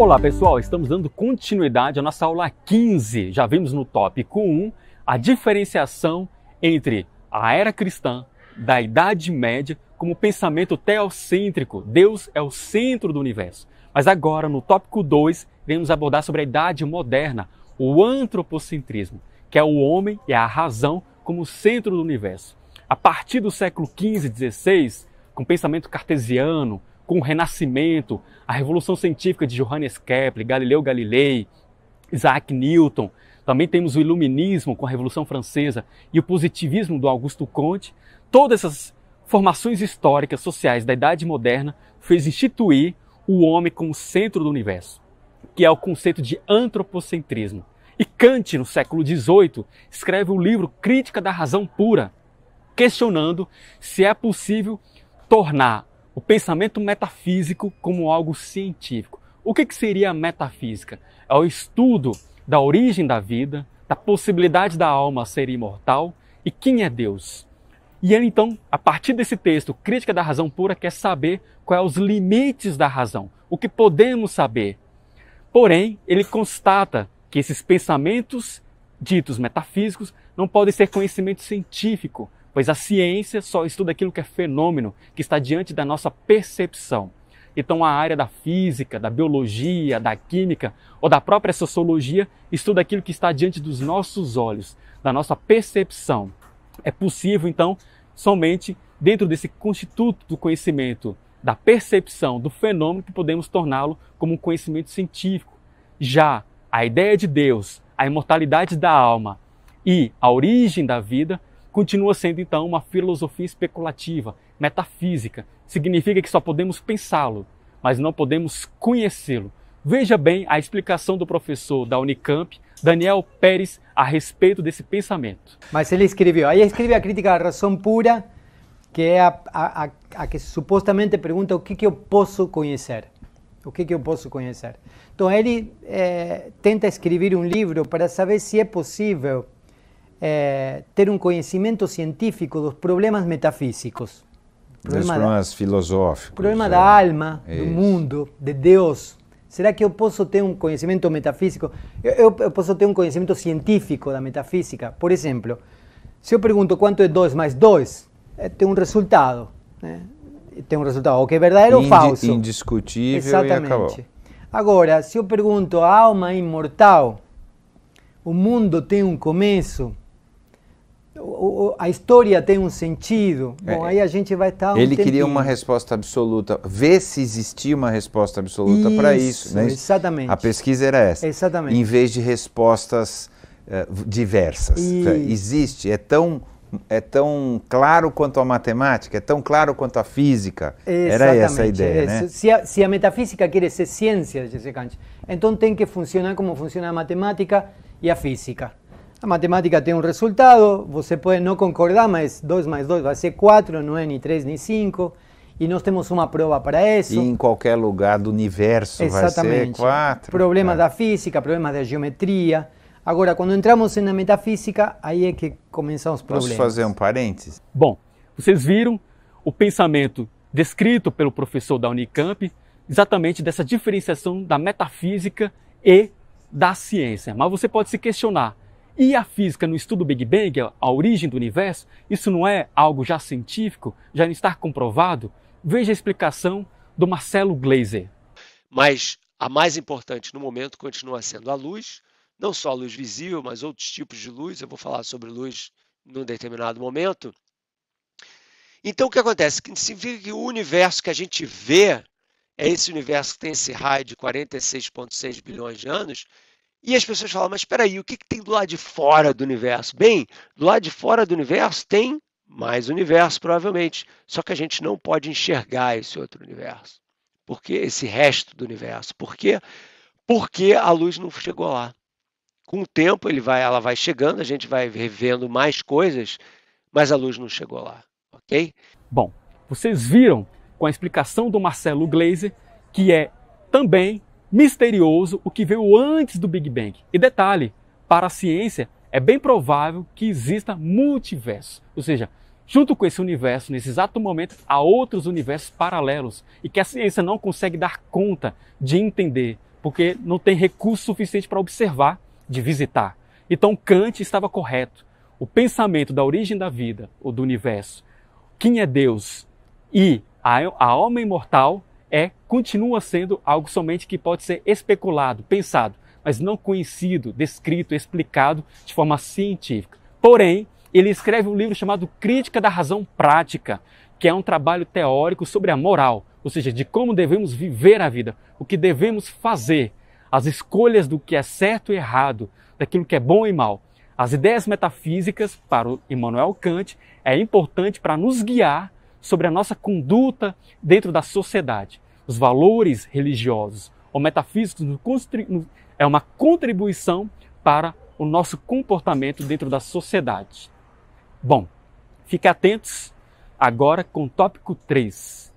Olá pessoal, estamos dando continuidade à nossa aula 15. Já vimos no tópico 1 a diferenciação entre a era cristã da Idade Média como pensamento teocêntrico, Deus é o centro do universo. Mas agora, no tópico 2, vamos abordar sobre a Idade Moderna, o antropocentrismo, que é o homem e a razão como centro do universo. A partir do século 15 e 16, com pensamento cartesiano, com o Renascimento, a Revolução Científica de Johannes Kepler, Galileu Galilei, Isaac Newton. Também temos o Iluminismo com a Revolução Francesa e o positivismo do Augusto Comte. Todas essas formações históricas sociais da Idade Moderna fez instituir o homem como centro do universo, que é o conceito de antropocentrismo. E Kant, no século XVIII, escreve o livro Crítica da Razão Pura, questionando se é possível tornar o pensamento metafísico como algo científico. O que, que seria a metafísica? É o estudo da origem da vida, da possibilidade da alma ser imortal e quem é Deus. E ele, então, a partir desse texto, Crítica da Razão Pura, quer saber quais são os limites da razão, o que podemos saber. Porém, ele constata que esses pensamentos ditos metafísicos não podem ser conhecimento científico, pois a ciência só estuda aquilo que é fenômeno, que está diante da nossa percepção. Então, a área da física, da biologia, da química ou da própria sociologia estuda aquilo que está diante dos nossos olhos, da nossa percepção. É possível, então, somente dentro desse constituto do conhecimento, da percepção do fenômeno, que podemos torná-lo como um conhecimento científico. Já a ideia de Deus, a imortalidade da alma e a origem da vida continua sendo então uma filosofia especulativa, metafísica. Significa que só podemos pensá-lo, mas não podemos conhecê-lo. Veja bem a explicação do professor da Unicamp, Daniel Pérez, a respeito desse pensamento. Mas ele escreveu, aí escreve a crítica à razão pura, que é a, a, a, a que supostamente pergunta o que, que eu posso conhecer. O que, que eu posso conhecer? Então ele é, tenta escrever um livro para saber se é possível é, ter um conhecimento científico dos problemas metafísicos. Problema dos problemas da, filosóficos. Problema é. da alma, Isso. do mundo, de Deus. Será que eu posso ter um conhecimento metafísico? Eu, eu, eu posso ter um conhecimento científico da metafísica. Por exemplo, se eu pergunto quanto é 2 mais 2, eh, tem um resultado. Né? Tem um resultado, ou que é verdadeiro Indi ou falso. Indiscutível Exatamente. e acabou. Agora, se eu pergunto a alma imortal, o mundo tem um começo, o, a história tem um sentido. É. Bom, é, aí a gente vai estar. Um ele tempinho. queria uma resposta absoluta. Ver se existia uma resposta absoluta para isso. Né? Exatamente. A pesquisa era essa. Exatamente. Em vez de respostas uh, diversas. Existe, é tão é tão claro quanto a matemática, é tão claro quanto a física. Exatamente. Era essa a ideia, é. né? Se a, se a, metafísica quer ser ciência, Jessica Kant, então tem que funcionar como funciona a matemática e a física. A matemática tem um resultado, você pode não concordar, mas 2 mais 2 vai ser 4, não é nem 3 nem 5. E nós temos uma prova para isso. E em qualquer lugar do universo Exatamente. vai ser 4. Problemas da física, problemas da geometria. Agora, quando entramos na metafísica, aí é que começam os problemas. Posso fazer um parênteses? Bom, vocês viram o pensamento descrito pelo professor da Unicamp, exatamente dessa diferenciação da metafísica e da ciência. Mas você pode se questionar, e a física no estudo do Big Bang, a origem do universo, isso não é algo já científico, já não está comprovado? Veja a explicação do Marcelo Glaser. Mas a mais importante no momento continua sendo a luz, não só a luz visível, mas outros tipos de luz. Eu vou falar sobre luz num determinado momento. Então, o que acontece? Significa que o universo que a gente vê, é esse universo que tem esse raio de 46,6 bilhões de anos, e as pessoas falam, mas espera aí, o que, que tem do lado de fora do universo? Bem, do lado de fora do universo tem mais universo, provavelmente. Só que a gente não pode enxergar esse outro universo. Porque esse resto do universo. Por quê? Porque a luz não chegou lá. Com o tempo, ele vai, ela vai chegando, a gente vai revendo mais coisas, mas a luz não chegou lá. Ok? Bom, vocês viram com a explicação do Marcelo Glazer que é também misterioso o que veio antes do Big Bang. E detalhe, para a ciência, é bem provável que exista multiverso, ou seja, junto com esse universo, nesse exato momento, há outros universos paralelos e que a ciência não consegue dar conta de entender, porque não tem recurso suficiente para observar, de visitar. Então Kant estava correto. O pensamento da origem da vida ou do universo, quem é Deus e a alma imortal é, continua sendo algo somente que pode ser especulado, pensado, mas não conhecido, descrito, explicado de forma científica. Porém, ele escreve um livro chamado Crítica da Razão Prática, que é um trabalho teórico sobre a moral, ou seja, de como devemos viver a vida, o que devemos fazer, as escolhas do que é certo e errado, daquilo que é bom e mal. As ideias metafísicas, para o Immanuel Kant, é importante para nos guiar sobre a nossa conduta dentro da sociedade. Os valores religiosos ou metafísicos é uma contribuição para o nosso comportamento dentro da sociedade. Bom, fique atentos agora com o tópico 3.